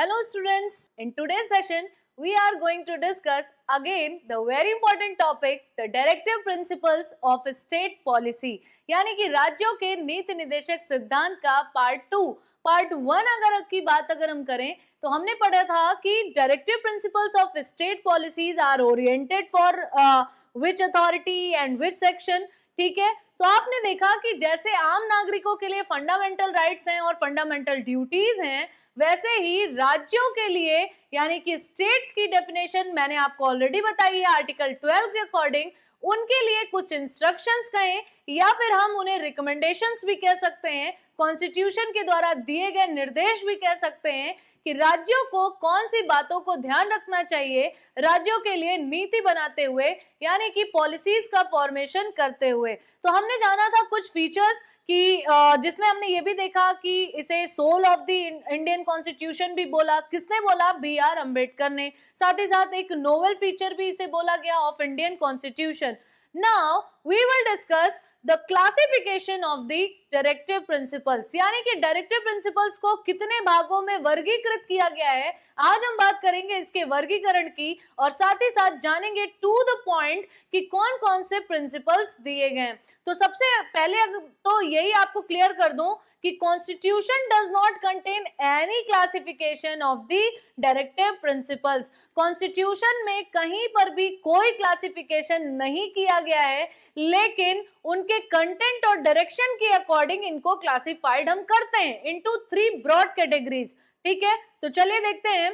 Hello students in today's session we are going to discuss again the very important topic the directive principles of state policy यानी कि राज्यों के नीति निदेशक सिद्धांत का पार्ट टू पार्ट वन अगर की बात अगर हम करें तो हमने पढ़ा था कि directive principles of state policies are oriented for which authority and which section ठीक है तो आपने देखा कि जैसे आम नागरिकों के लिए फंडामेंटल राइट्स हैं और फंडामेंटल ड्यूटीज हैं वैसे ही राज्यों के लिए यानी कि स्टेट्स की डेफिनेशन मैंने आपको ऑलरेडी बताई है आर्टिकल ट्वेल्व के अकॉर्डिंग उनके लिए कुछ इंस्ट्रक्शंस कहें या फिर हम उन्हें रिकमेंडेशंस भी कह सकते हैं कॉन्स्टिट्यूशन के द्वारा दिए गए निर्देश भी कह सकते हैं कि राज्यों को कौन सी बातों को ध्यान रखना चाहिए राज्यों के लिए नीति बनाते हुए यानी कि पॉलिसीज का फॉर्मेशन करते हुए तो हमने जाना था कुछ फीचर्स कि जिसमें हमने ये भी देखा कि इसे soul of the Indian constitution भी बोला किसने बोला बी आर अम्बेडकर ने साथ ही साथ एक नोवेल फीचर भी इसे बोला गया of Indian constitution now we will discuss the classification of the directive principles यानी कि डायरेक्टिव प्रिंसिपल्स को कितने भागों में वर्गीकृत किया गया है आज हम बात करेंगे इसके वर्गीकरण की और साथ ही साथ जानेंगे टू द पॉइंट कि कौन कौन से प्रिंसिपल्स दिए गए तो सबसे पहले तो यही आपको क्लियर कर दू कि constitution does not contain any classification of the directive principles constitution में कहीं पर भी कोई क्लासिफिकेशन नहीं किया गया है लेकिन उनके कंटेंट और डायरेक्शन के अकॉर्डिंग अकॉर्डिंग इनको क्लासिफाइड हम करते हैं इनटू थ्री ब्रॉड कैटेगरीज ठीक है तो चलिए देखते हैं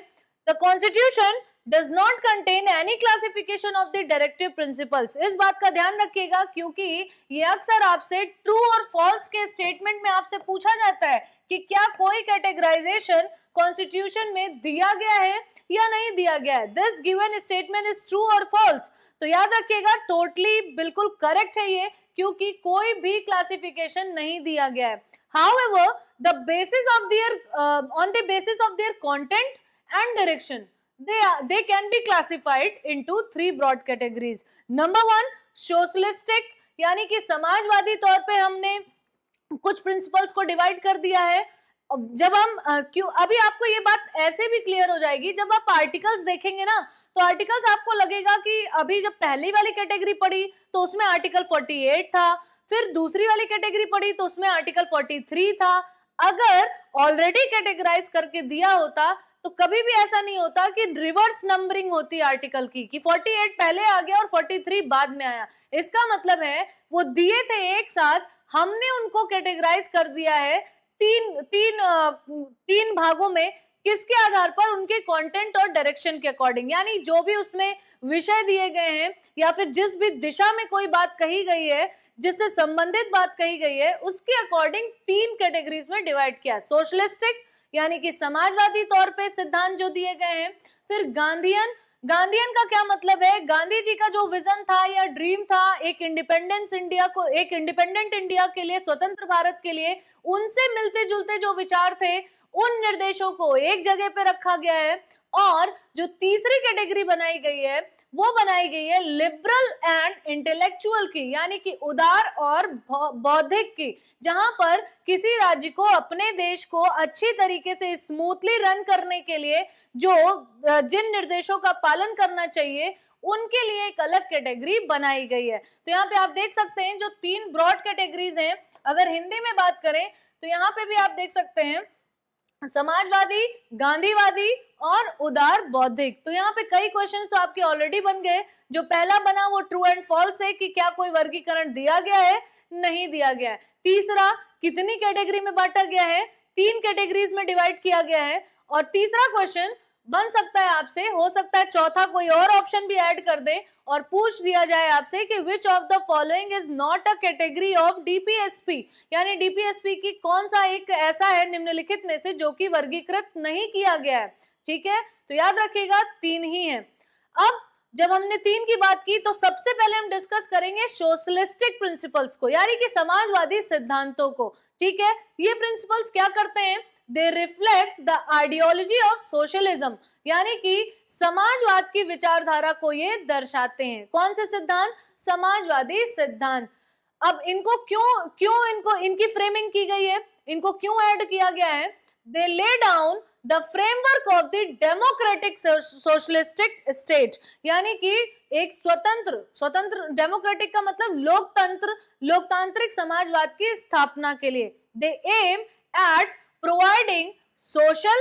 the constitution does not contain any classification of the directive principles इस बात का ध्यान रखिएगा क्योंकि ये अक्सर आपसे ट्रू और फॉल्स के स्टेटमेंट में आपसे पूछा जाता है कि क्या कोई कैटेगराइजेशन कॉन्स्टिट्यूशन में दिया गया है या नहीं दिया गया है this given statement is true और फॉल्स तो याद रखिएगा टोटली totally, बिल्कुल करेक्ट है ये क्योंकि कोई भी क्लासिफिकेशन नहीं दिया गया है however the basis of their uh, on the basis of their content and direction they are, they can be classified into three broad categories number one socialistic यानी कि समाजवादी तौर पे हमने कुछ प्रिंसिपल्स को डिवाइड कर दिया है जब हम क्यों अभी आपको ये बात ऐसे भी क्लियर हो जाएगी जब आप आर्टिकल्स देखेंगे ना तो आर्टिकल्स आपको लगेगा कि अभी जब पहली वाली कैटेगरी पड़ी तो उसमें आर्टिकल 48 था फिर दूसरी वाली कैटेगरी पड़ी तो उसमें आर्टिकल 43 था अगर ऑलरेडी कैटेगराइज करके दिया होता तो कभी भी ऐसा नहीं होता कि रिवर्स नंबरिंग होती आर्टिकल की कि 48 पहले आ गया और 43 बाद में आया इसका मतलब है वो दिए थे एक साथ हमने उनको कैटेगराइज कर दिया है तीन तीन तीन भागों में किसके आधार पर उनके कंटेंट और डायरेक्शन के अकॉर्डिंग यानी जो भी उसमें विषय दिए गए हैं या फिर जिस भी दिशा में कोई बात कही गई है जिससे संबंधित बात कही गई है उसके अकॉर्डिंग तीन कैटेगरीज में डिवाइड किया सोशलिस्टिक यानी कि समाजवादी तौर पे सिद्धांत जो दिए गए हैं फिर गांधीयन गांधीयन का क्या मतलब है गांधी जी का जो विजन था या ड्रीम था एक इंडिपेंडेंस इंडिया को एक इंडिपेंडेंट इंडिया के लिए स्वतंत्र भारत के लिए उनसे मिलते जुलते जो विचार थे उन निर्देशों को एक जगह पर रखा गया है और जो तीसरी कैटेगरी बनाई गई है वो बनाई गई है लिबरल एंड इंटेलेक्चुअल की यानी कि उदार और बौद्धिक की जहां पर किसी राज्य को अपने देश को अच्छी तरीके से स्मूथली रन करने के लिए जो जिन निर्देशों का पालन करना चाहिए उनके लिए एक अलग कैटेगरी बनाई गई है तो यहाँ पे आप देख सकते हैं जो तीन ब्रॉड कैटेगरीज हैं अगर हिंदी में बात करें तो यहाँ पे भी आप देख सकते हैं समाजवादी गांधीवादी और उदार बौद्धिक तो यहाँ पे कई क्वेश्चंस तो आपके ऑलरेडी बन गए जो पहला बना वो ट्रू एंड फॉल्स है कि क्या कोई वर्गीकरण दिया गया है नहीं दिया गया है तीसरा कितनी कैटेगरी में बांटा गया है तीन कैटेगरीज में डिवाइड किया गया है और तीसरा क्वेश्चन बन सकता है आपसे हो सकता है चौथा कोई और ऑप्शन भी ऐड कर दे और पूछ दिया जाए आपसे कि which of the following is not a category of DPSP यानी डीपीएसपी की कौन सा एक ऐसा है निम्नलिखित में से जो कि वर्गीकृत नहीं किया गया है ठीक है तो याद रखिएगा तीन ही है अब जब हमने तीन की बात की तो सबसे पहले हम डिस्कस करेंगे सोशलिस्टिक प्रिंसिपल्स को यानी कि समाजवादी सिद्धांतों को ठीक है ये प्रिंसिपल्स क्या करते हैं they reflect the ideology of socialism यानी कि समाजवाद की विचारधारा को ये दर्शाते हैं कौन से सिद्धांत समाजवादी सिद्धांत अब इनको क्यों क्यों इनको इनकी फ्रेमिंग की गई है इनको क्यों ऐड किया गया है they lay down the framework of the democratic socialistic state यानी कि एक स्वतंत्र स्वतंत्र डेमोक्रेटिक का मतलब लोकतंत्र लोकतांत्रिक समाजवाद की स्थापना के लिए they aim at providing social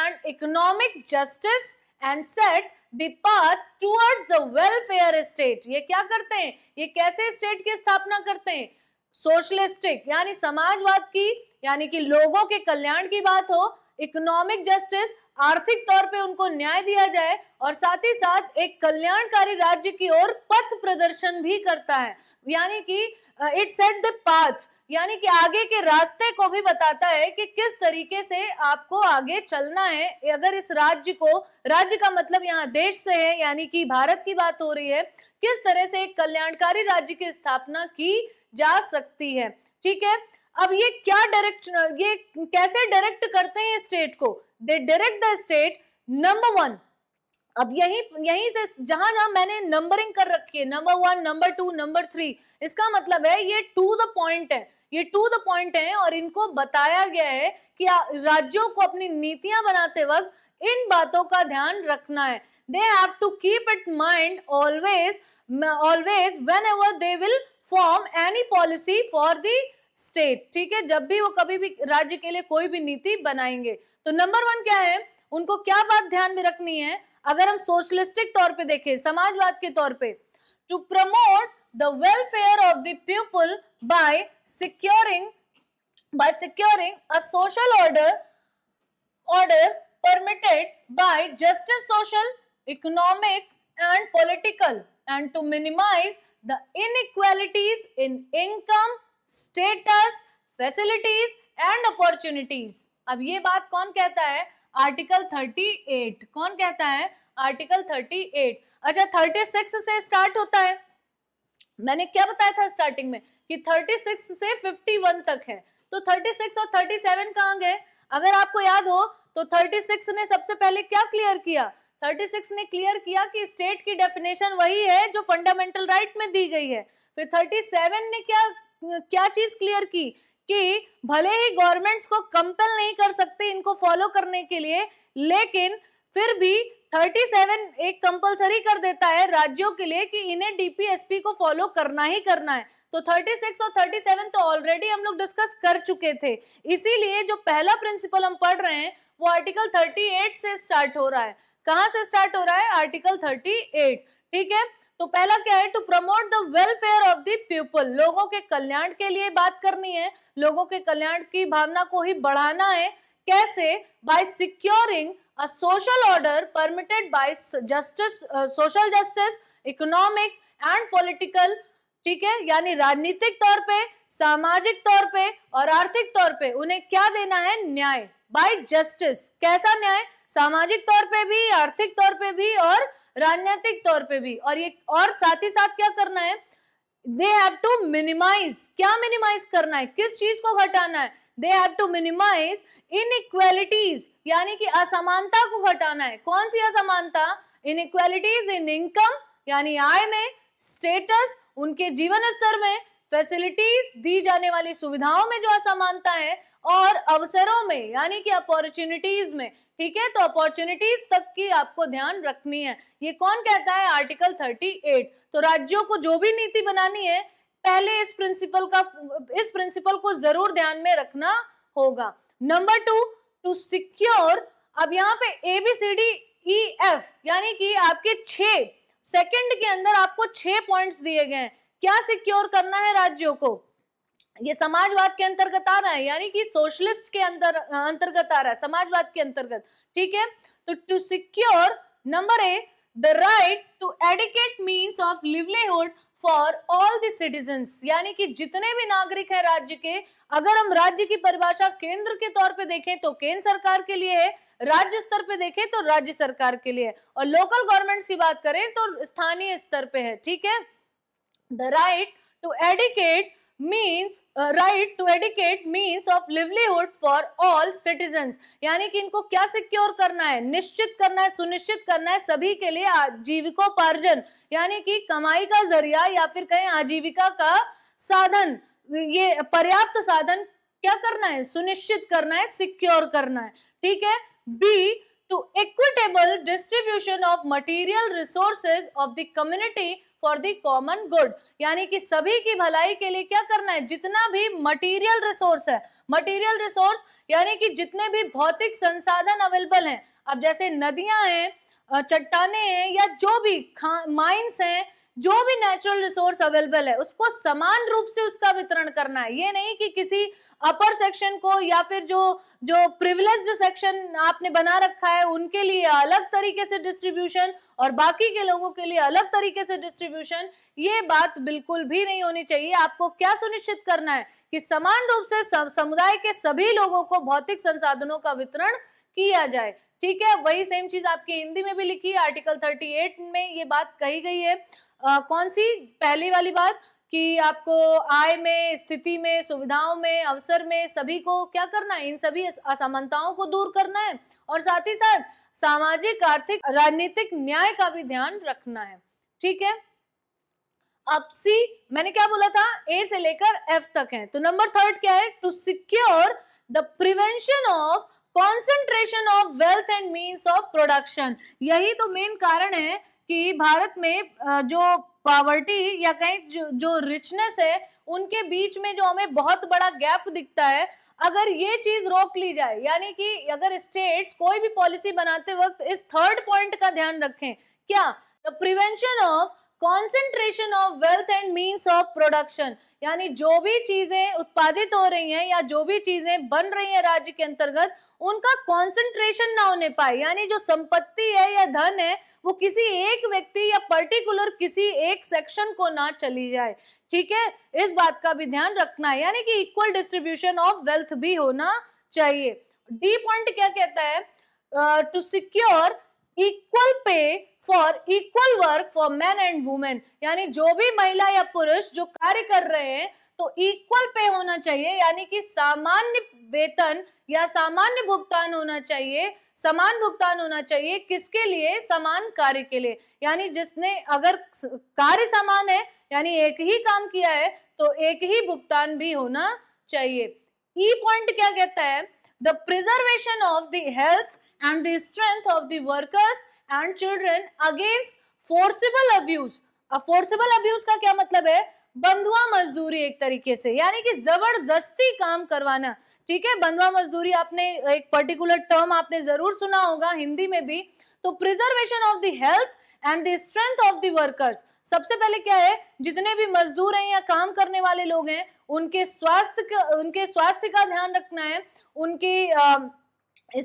and economic justice and set the path towards the welfare state ye kya karte hain ye kaise state ki sthapna karte hain socialistic yani समाजवाद ki yani ki logo ke kalyan ki baat ho economic justice आर्थिक तौर पे उनको न्याय दिया जाए और साथ ही साथ एक कल्याणकारी राज्य की ओर पथ प्रदर्शन भी करता है यानी कि इट सेट द पाथ यानी कि आगे के रास्ते को भी बताता है कि किस तरीके से आपको आगे चलना है अगर इस राज्य को राज्य का मतलब यहाँ देश से है यानी कि भारत की बात हो रही है किस तरह से एक कल्याणकारी राज्य की स्थापना की जा सकती है ठीक है अब ये क्या डायरेक्ट ये कैसे डायरेक्ट करते हैं स्टेट को they direct the state number one अब यही यहीं से जहां जहां मैंने नंबरिंग कर रखी है number one number two number three इसका मतलब है ये टू द पॉइंट है ये टू द पॉइंट है और इनको बताया गया है कि राज्यों को अपनी नीतियां बनाते वक्त इन बातों का ध्यान रखना है they have to keep it mind always always whenever they will form any policy for the state ठीक है जब भी वो कभी भी राज्य के लिए कोई भी नीति बनाएंगे तो नंबर वन क्या है उनको क्या बात ध्यान में रखनी है अगर हम सोशलिस्टिक तौर पे देखें समाजवाद के तौर पे to promote the welfare of the people by securing by securing a social order order permitted by justice social economic and political and to minimize the inequalities in income status facilities and opportunities ab ye baat kon kehta hai article 38 kon kehta hai article 38 acha 36 se start hota hai मैंने क्या बताया था starting में कि 36 से 51 तक है तो 36 और 37 सेवन कहाँ गए अगर आपको याद हो तो 36 ने सबसे पहले क्या क्लियर किया 36 ने क्लियर किया कि स्टेट की डेफिनेशन वही है जो फंडामेंटल राइट right में दी गई है फिर 37 ने क्या क्या चीज क्लियर की कि भले ही गवर्नमेंट्स को कंपेल नहीं कर सकते इनको फॉलो करने के लिए लेकिन फिर भी 37 एक कंपलसरी कर देता है राज्यों के लिए कि इन्हें डीपीएसपी को फॉलो करना ही करना है तो 36 और 37 तो ऑलरेडी हम लोग डिस्कस कर चुके थे इसीलिए जो पहला प्रिंसिपल हम पढ़ रहे हैं वो आर्टिकल 38 से स्टार्ट हो रहा है कहाँ से स्टार्ट हो रहा है आर्टिकल 38 ठीक है तो पहला क्या है to promote the welfare of the people लोगों के कल्याण के लिए बात करनी है लोगों के कल्याण की भावना को ही बढ़ाना है कैसे by securing a social order permitted by justice social justice economic and political ठीक है यानी राजनीतिक तौर पे सामाजिक तौर पे और आर्थिक तौर पे उन्हें क्या देना है न्याय बाय जस्टिस कैसा न्याय सामाजिक तौर पे भी आर्थिक तौर पे भी और राजनीतिक तौर पे भी और ये और साथ ही साथ क्या करना है दे हैव टू मिनिमाइज क्या मिनिमाइज करना है किस चीज को घटाना है they have to minimise inequalities यानी कि असमानता को हटाना है कौन सी असमानता इनइक्वेलिटीज इन इनकम यानी आय में स्टेटस उनके जीवन स्तर में फैसिलिटीज दी जाने वाली सुविधाओं में जो असमानता है और अवसरों में यानी कि अपॉर्चुनिटीज में ठीक है तो अपॉर्चुनिटीज तक की आपको ध्यान रखनी है ये कौन कहता है आर्टिकल 38 तो राज्यों को जो भी नीति बनानी है पहले इस प्रिंसिपल का इस प्रिंसिपल को जरूर ध्यान में रखना होगा नंबर टू टू सिक्योर अब यहाँ पे A B C D E F यानी कि आपके छ सेकंड के अंदर आपको छह पॉइंट्स दिए गए हैं क्या सिक्योर करना है राज्यों को ये समाजवाद के अंतर्गत आ रहा है यानी कि सोशलिस्ट के अंदर अंतर्गत आ रहा है समाजवाद के अंतर्गत ठीक है तो to secure number A the right to adequate means of livelihood for all the citizens यानी कि जितने भी नागरिक है राज्य के अगर हम राज्य की परिभाषा केंद्र के तौर पे देखें तो केंद्र सरकार के लिए है राज्य स्तर पे देखें तो राज्य सरकार के लिए और लोकल गवर्नमेंट्स की बात करें तो स्थानीय स्तर पे है ठीक है the right to adequate means uh, right to educate means of livelihood for all यानी कि इनको क्या सिक्योर करना है निश्चित करना है सुनिश्चित करना है सभी के लिए आजीविकोपार्जन यानी कि कमाई का जरिया या फिर कहें आजीविका का साधन ये पर्याप्त साधन क्या करना है सुनिश्चित करना है सिक्योर करना है ठीक है B to equitable distribution of material resources of the community for the common good यानी कि सभी की भलाई के लिए क्या करना है जितना भी मटीरियल रिसोर्स है मटीरियल रिसोर्स यानी कि जितने भी भौतिक संसाधन अवेलेबल हैं अब जैसे नदियां हैं चट्टाने हैं या जो भी माइंस हैं जो भी नेचुरल रिसोर्स अवेलेबल है उसको समान रूप से उसका वितरण करना है ये नहीं कि किसी अपर सेक्शन को या फिर जो जो प्रिविलेज सेक्शन आपने बना रखा है उनके लिए अलग तरीके से डिस्ट्रीब्यूशन और बाकी के लोगों के लिए अलग तरीके से डिस्ट्रीब्यूशन ये बात बिल्कुल भी नहीं होनी चाहिए आपको क्या सुनिश्चित करना है कि समान रूप से समुदाय के सभी लोगों को भौतिक संसाधनों का वितरण किया जाए ठीक है वही सेम चीज आपकी हिंदी में भी लिखी है आर्टिकल 38 में ये बात कही गई है आ, कौन सी पहली वाली बात कि आपको आय में स्थिति में सुविधाओं में अवसर में सभी को क्या करना है इन सभी असमानताओं को दूर करना है और साथ ही साथ सामाजिक आर्थिक राजनीतिक न्याय का भी ध्यान रखना है ठीक है अब सी मैंने क्या बोला था ए से लेकर एफ तक है तो नंबर थर्ड क्या है to secure the prevention of concentration of wealth and means of production यही तो मेन कारण है कि भारत में जो पावर्टी या कहीं जो, जो रिचनेस है उनके बीच में जो हमें बहुत बड़ा गैप दिखता है अगर ये चीज रोक ली जाए यानी कि अगर स्टेट्स कोई भी पॉलिसी बनाते वक्त इस थर्ड पॉइंट का ध्यान रखें क्या the prevention of concentration of wealth and means of production यानी जो भी चीजें उत्पादित हो रही हैं या जो भी चीजें बन रही हैं राज्य के अंतर्गत उनका कॉन्सेंट्रेशन ना होने पाए यानी जो संपत्ति है या धन है वो किसी एक व्यक्ति या पर्टिकुलर किसी एक सेक्शन को ना चली जाए ठीक है इस बात का भी ध्यान रखना है यानी कि इक्वल डिस्ट्रीब्यूशन ऑफ वेल्थ भी होना चाहिए डी पॉइंट क्या कहता है to secure equal pay for equal work for man and women यानी जो भी महिला या पुरुष जो कार्य कर रहे हैं तो इक्वल पे होना चाहिए यानी कि सामान्य वेतन या सामान्य भुगतान होना चाहिए समान भुगतान होना चाहिए किसके लिए समान कार्य के लिए यानी जिसने अगर कार्य समान है यानी एक ही काम किया है तो एक ही भुगतान भी होना चाहिए ई e पॉइंट क्या कहता है the preservation of the health and the strength of the workers and children against forcible abuse forcible abuse का क्या मतलब है बंधुआ मजदूरी एक तरीके से यानी कि जबरदस्ती काम करवाना ठीक है बंधवा मजदूरी आपने एक पर्टिकुलर टर्म आपने जरूर सुना होगा हिंदी में भी तो preservation of the health and the strength of the workers सबसे पहले क्या है जितने भी मजदूर हैं या काम करने वाले लोग हैं उनके स्वास्थ्य का उनके स्वास्थ्य का ध्यान रखना है उनकी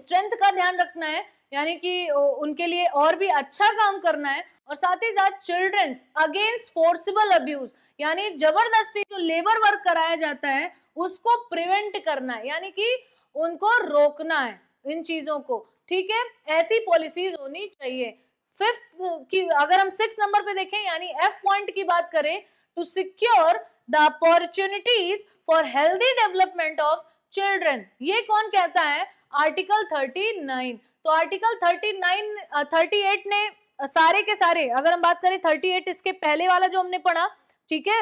स्ट्रेंथ का ध्यान रखना है यानी कि उनके लिए और भी अच्छा काम करना है और साथ ही साथ चिल्ड्रंस अगेंस्ट फोर्सिबल अब्यूज यानी जबरदस्ती जो लेबर वर्क कराया जाता है उसको प्रिवेंट करना है यानी कि उनको रोकना है इन चीजों को ठीक है ऐसी पॉलिसीज होनी चाहिए फिफ्थ की अगर हम सिक्स नंबर पे देखें यानी एफ पॉइंट की बात करें to secure the opportunities for healthy development of children ये कौन कहता है आर्टिकल थर्टी नाइन तो article thirty nine thirty eight ने सारे के सारे अगर हम बात करें थर्टी एट इसके पहले वाला जो हमने पढ़ा ठीक है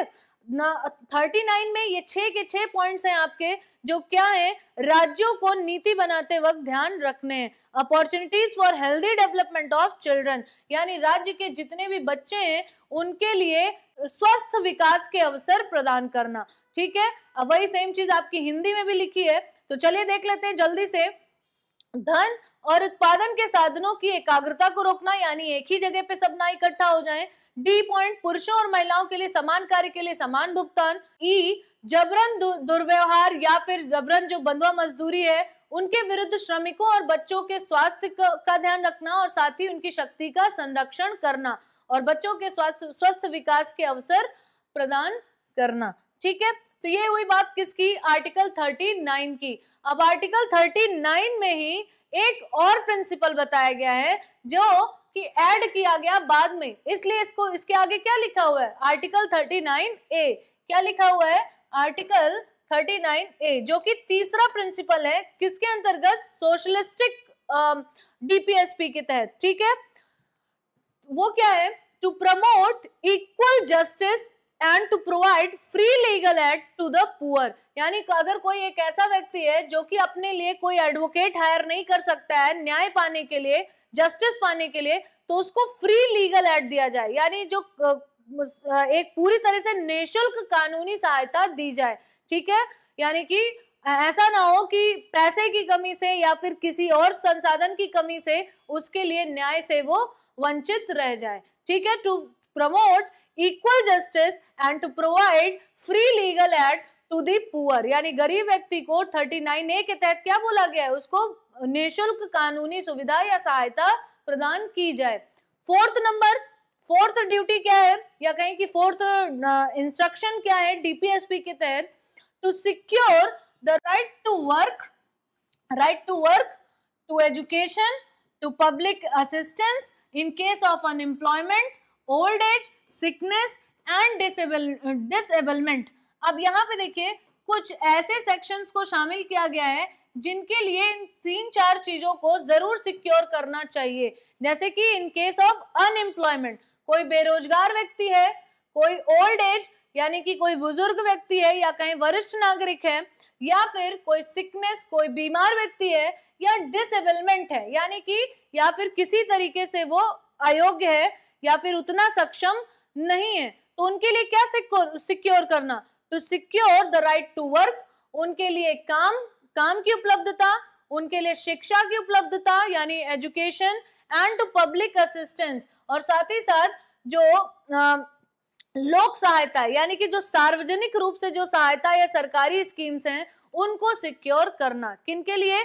थर्टी नाइन में ये छह के छह पॉइंट्स हैं आपके जो क्या है राज्यों को नीति बनाते वक्त ध्यान रखने हैं opportunities for healthy development of children यानी राज्य के जितने भी बच्चे हैं उनके लिए स्वस्थ विकास के अवसर प्रदान करना ठीक है अब वही सेम चीज आपकी हिंदी में भी लिखी है तो चलिए देख लेते हैं जल्दी से धन और उत्पादन के साधनों की एकाग्रता को रोकना यानी एक ही जगह पे सब ना इकट्ठा हो जाए डी पॉइंट पुरुषों और महिलाओं के लिए समान कार्य के लिए समान भुगतान ई जबरन दुर्व्यवहार या फिर जबरन जो बंधुआ मजदूरी है उनके विरुद्ध श्रमिकों और बच्चों के स्वास्थ्य का ध्यान रखना और साथ ही उनकी शक्ति का संरक्षण करना और बच्चों के स्वास्थ्य स्वस्थ विकास के अवसर प्रदान करना ठीक है तो ये हुई बात किसकी आर्टिकल 39 की अब आर्टिकल 39 में ही एक और प्रिंसिपल बताया गया है जो कि ऐड किया गया बाद में इसलिए इसको इसके आगे क्या लिखा हुआ है आर्टिकल 39 ए क्या लिखा हुआ है आर्टिकल 39 ए जो कि तीसरा प्रिंसिपल है किसके अंतर्गत सोशलिस्टिक डीपीएसपी um, के तहत ठीक है वो क्या है to promote equal justice and to provide free legal aid to the poor यानी अगर कोई एक ऐसा व्यक्ति है जो कि अपने लिए कोई एडवोकेट हायर नहीं कर सकता है न्याय पाने के लिए जस्टिस पाने के लिए तो उसको फ्री लीगल एड दिया जाए यानी जो एक पूरी तरह से निःशुल्क कानूनी सहायता दी जाए ठीक है यानी कि ऐसा ना हो कि पैसे की कमी से या फिर किसी और संसाधन की कमी से उसके लिए न्याय से वो वंचित रह जाए ठीक है to promote equal justice and to provide free legal aid to the poor यानी गरीब व्यक्ति को थर्टी नाइन ए के तहत क्या बोला गया है उसको निःशुल्क कानूनी सुविधा या सहायता प्रदान की जाए फोर्थ नंबर फोर्थ ड्यूटी क्या है या कहें कि फोर्थ इंस्ट्रक्शन क्या है डीपीएसपी के तहत to secure the right to work right to work to education to public assistance in case of unemployment old age sickness and disablement अब यहाँ पे देखिए कुछ ऐसे सेक्शंस को शामिल किया गया है जिनके लिए इन तीन चार चीजों को जरूर सिक्योर करना चाहिए जैसे कि इन केस ऑफ अनएम्प्लॉयमेंट कोई बेरोजगार व्यक्ति है कोई ओल्ड एज यानी कि कोई बुजुर्ग व्यक्ति है या कहीं वरिष्ठ नागरिक है या फिर कोई सिकनेस कोई बीमार व्यक्ति है या डिसेबलमेंट है यानी कि या फिर किसी तरीके से वो अयोग्य है या फिर उतना सक्षम नहीं है तो उनके लिए क्या सिक्योर करना to secure the right to work उनके लिए काम काम की उपलब्धता उनके लिए शिक्षा की उपलब्धता यानी education and to public assistance और साथ ही साथ जो आ, लोक सहायता यानी कि जो सार्वजनिक रूप से जो सहायता या सरकारी स्कीम्स हैं उनको सिक्योर करना किनके लिए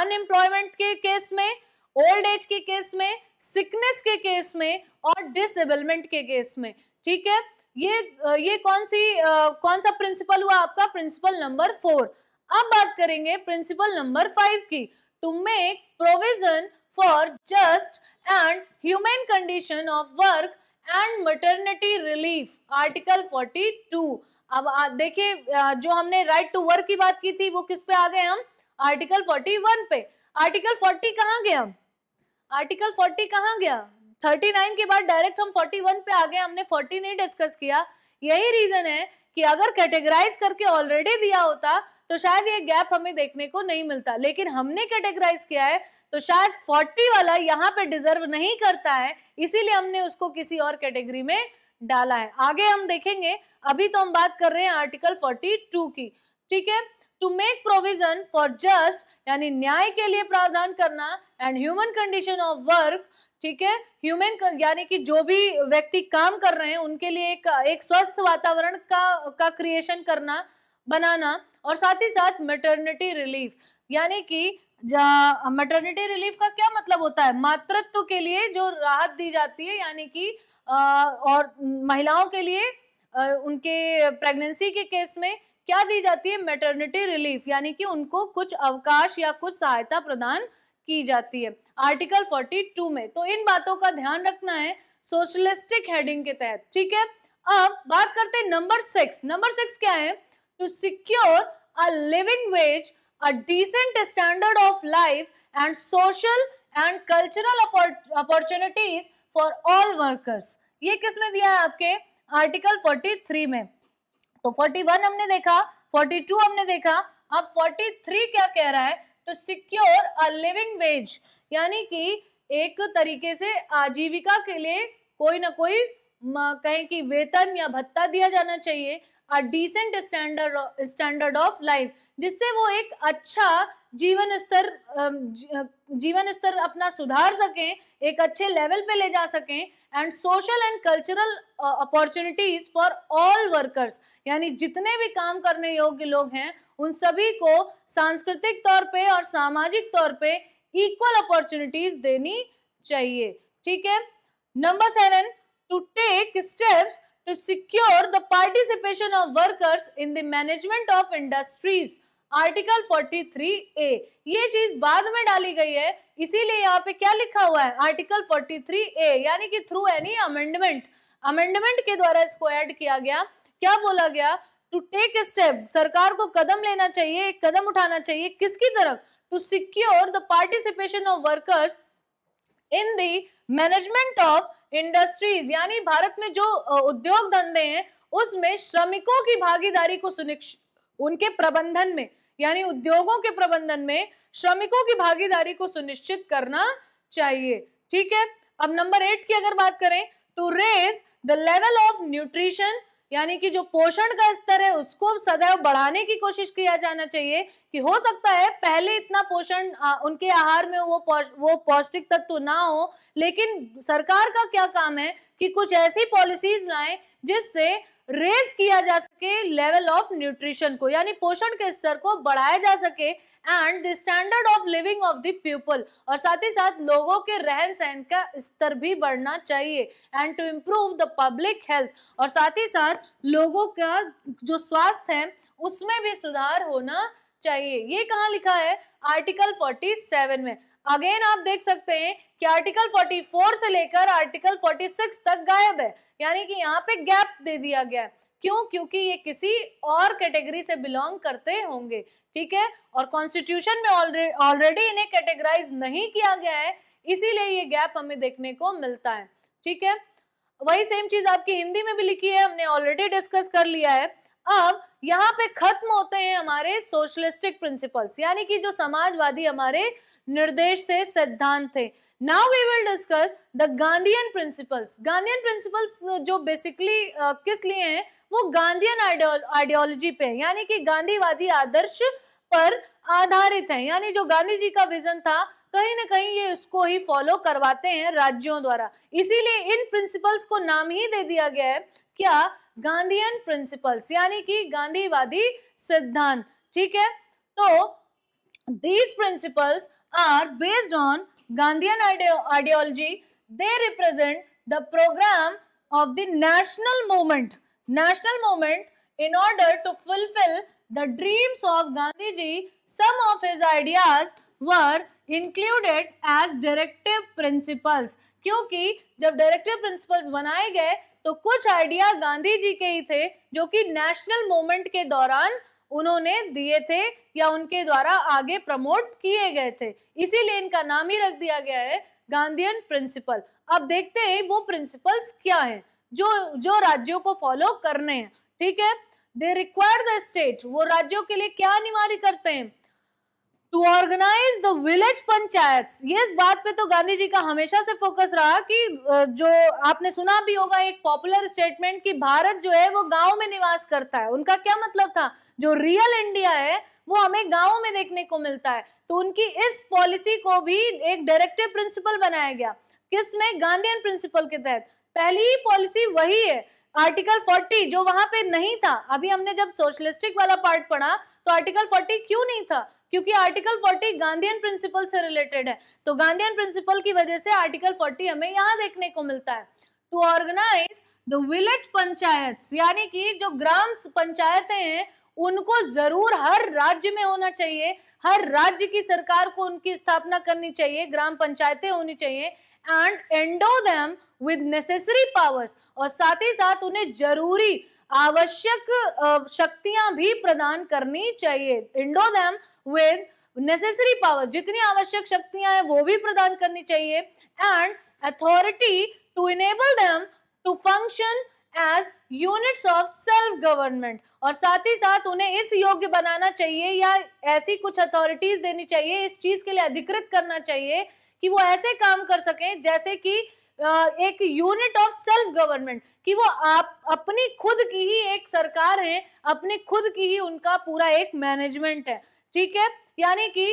अनएम्प्लॉयमेंट के केस में ओल्ड एज के केस में सिकनेस के केस में और डिसेबलमेंट के केस में ठीक है ये ये कौन सी कौन सा प्रिंसिपल हुआ आपका प्रिंसिपल नंबर फोर अब बात करेंगे प्रिंसिपल नंबर फाइव की to make provision for just and human condition of work and maternity relief article 42 अब देखिए जो हमने राइट टू वर्क की बात की थी वो किस पे आ गए हम आर्टिकल 41 पे आर्टिकल 40 कहाँ गया आर्टिकल 40 कहाँ गया 39 के बाद डायरेक्ट हम 41 पे आ गए हमने 40 नहीं डिस्कस किया यही रीजन है कि अगर कैटेगराइज करके ऑलरेडी दिया होता तो शायद ये गैप हमें देखने को नहीं मिलता लेकिन हमने कैटेगराइज किया है तो शायद 40 वाला यहाँ पे डिजर्व नहीं करता है इसीलिए हमने उसको किसी और कैटेगरी में डाला है आगे हम देखेंगे अभी तो हम बात कर रहे हैं आर्टिकल 42 की ठीक है to make provision for just यानी न्याय के लिए प्रावधान करना and human condition of work ठीक है ह्यूमन यानी कि जो भी व्यक्ति काम कर रहे हैं उनके लिए एक एक स्वस्थ वातावरण का का क्रिएशन करना बनाना और साथ ही साथ मेटर्निटी रिलीफ यानी कि मेटर्निटी रिलीफ का क्या मतलब होता है मातृत्व के लिए जो राहत दी जाती है यानी कि और महिलाओं के लिए आ, उनके प्रेगनेंसी के केस में क्या दी जाती है मेटर्निटी रिलीफ यानी कि उनको कुछ अवकाश या कुछ सहायता प्रदान की जाती है आर्टिकल 42 में तो इन बातों का ध्यान रखना है सोशलिस्टिक हेडिंग के तहत ठीक है अब बात करते हैं नंबर सिक्स नंबर सिक्स क्या है to secure a living wage, a decent standard of life and social and cultural opportunities for all workers. ये किसमें diya hai aapke article 43 mein to 41 humne dekha 42 humne dekha ab 43 kya keh raha hai to secure a living wage yani ki एक तरीके से आजीविका के लिए कोई ना कोई कहें कि वेतन या भत्ता दिया जाना चाहिए a decent standard standard of life जिससे वो एक अच्छा जीवन स्तर जीवन स्तर अपना सुधार सके एक अच्छे लेवल पे ले जा सके and social and cultural opportunities for all workers यानी जितने भी काम करने योग्य लोग हैं उन सभी को सांस्कृतिक तौर पे और सामाजिक तौर पे इक्वल अपॉर्चुनिटीज देनी चाहिए ठीक है number seven to take steps to secure the participation of workers in the management of industries article 43 A ये चीज बाद में डाली गई है इसीलिए यहाँ पे क्या लिखा हुआ है आर्टिकल 43 ए यानी कि थ्रू एनी अमेंडमेंट अमेंडमेंट के द्वारा इसको ऐड किया गया क्या बोला गया टू टेक स्टेप सरकार को कदम लेना चाहिए एक कदम उठाना चाहिए किसकी तरफ to secure the participation of workers in the management of industries यानी भारत में जो उद्योग धंधे हैं उसमें श्रमिकों की भागीदारी को सुनिश्चित उनके प्रबंधन में यानी उद्योगों के प्रबंधन में श्रमिकों की भागीदारी को सुनिश्चित करना चाहिए ठीक है अब नंबर एट की अगर बात करें to raise the level of nutrition यानी कि जो पोषण का स्तर है उसको सदैव बढ़ाने की कोशिश किया जाना चाहिए कि हो सकता है पहले इतना पोषण उनके आहार में वो पौ, वो पौष्टिक तत्व ना हो लेकिन सरकार का क्या काम है कि कुछ ऐसी पॉलिसीज लाए जिससे रेज किया जा सके लेवल ऑफ न्यूट्रिशन को यानी पोषण के स्तर को बढ़ाया जा सके and the standard of living of the people और साथ ही साथ लोगों के रहन सहन का स्तर भी बढ़ना चाहिए and to improve the public health और साथ ही साथ लोगों का जो स्वास्थ्य है उसमें भी सुधार होना चाहिए ये कहा लिखा है आर्टिकल 47 में अगेन आप देख सकते हैं कि आर्टिकल 44 से लेकर आर्टिकल 46 तक गायब है यानी कि यहाँ पे गैप दे दिया गया है क्यों क्योंकि ये किसी और कैटेगरी से बिलोंग करते होंगे ठीक है और कॉन्स्टिट्यूशन में ऑलरेडी इन्हें कैटेगराइज नहीं किया गया है इसीलिए ये गैप हमें देखने को मिलता है ठीक है वही सेम चीज आपकी हिंदी में भी लिखी है हमने ऑलरेडी डिस्कस कर लिया है अब यहाँ पे खत्म होते हैं हमारे सोशलिस्टिक प्रिंसिपल्स यानी कि जो समाजवादी हमारे निर्देश थे सिद्धांत थे now we will discuss the Gandhian principles Gandhian principles जो बेसिकली uh, किस लिए हैं वो गांधीयन आइडियोलॉजी पे यानी कि गांधीवादी आदर्श पर आधारित है यानी जो गांधी जी का विजन था कहीं ना कहीं ये उसको ही फॉलो करवाते हैं राज्यों द्वारा इसीलिए इन प्रिंसिपल्स को नाम ही दे दिया गया है क्या गांधीयन प्रिंसिपल्स यानी कि गांधीवादी सिद्धांत ठीक है तो these principles are based on Gandhian ideology they represent the programme of the national movement national movement in order to fulfill the dreams of Gandhi ji, some of his ideas were included as directive principles क्योंकि जब directive principles बनाए गए तो कुछ idea Gandhi जी के ही थे जो कि नेशनल मूवमेंट के दौरान उन्होंने दिए थे या उनके द्वारा आगे प्रमोट किए गए थे इसीलिए इनका नाम ही रख दिया गया है गांधीयन प्रिंसिपल अब देखते हैं वो प्रिंसिपल्स क्या हैं जो जो राज्यों को फॉलो करने हैं ठीक है दे रिक्वायर द स्टेट वो राज्यों के लिए क्या अनिवार्य करते हैं to organise the village panchayat ये इस बात पे तो गांधी जी का हमेशा से फोकस रहा कि जो आपने सुना भी होगा एक पॉपुलर स्टेटमेंट कि भारत जो है वो गांव में निवास करता है उनका क्या मतलब था जो रियल इंडिया है वो हमें गांव में देखने को मिलता है तो उनकी इस पॉलिसी को भी एक डायरेक्टिव प्रिंसिपल बनाया गया किस में गांधी प्रिंसिपल के तहत पहली ही पॉलिसी वही है आर्टिकल 40 जो वहां पे नहीं था अभी हमने जब सोशलिस्टिक वाला पार्ट पढ़ा तो आर्टिकल 40 क्यों नहीं था क्योंकि आर्टिकल 40 गांधीयन प्रिंसिपल से रिलेटेड है तो गांधीयन प्रिंसिपल की वजह से आर्टिकल 40 हमें यहाँ देखने को मिलता है to organise the village panchayat यानी कि जो ग्राम पंचायतें हैं उनको जरूर हर राज्य में होना चाहिए हर राज्य की सरकार को उनकी स्थापना करनी चाहिए ग्राम पंचायतें होनी चाहिए and endow them with necessary powers और साथ ही साथ उन्हें जरूरी आवश्यक शक्तियां भी प्रदान करनी चाहिए endow them with necessary power जितनी आवश्यक शक्तियां हैं वो भी प्रदान करनी चाहिए and authority to enable them to function as units of self government और साथ ही साथ उन्हें इस योग्य बनाना चाहिए या ऐसी कुछ अथॉरिटीज देनी चाहिए इस चीज के लिए अधिकृत करना चाहिए कि वो ऐसे काम कर सके जैसे कि एक यूनिट ऑफ सेल्फ गवर्नमेंट कि वो आप अपनी खुद की ही एक सरकार है अपने खुद की ही उनका पूरा एक मैनेजमेंट है ठीक है यानी कि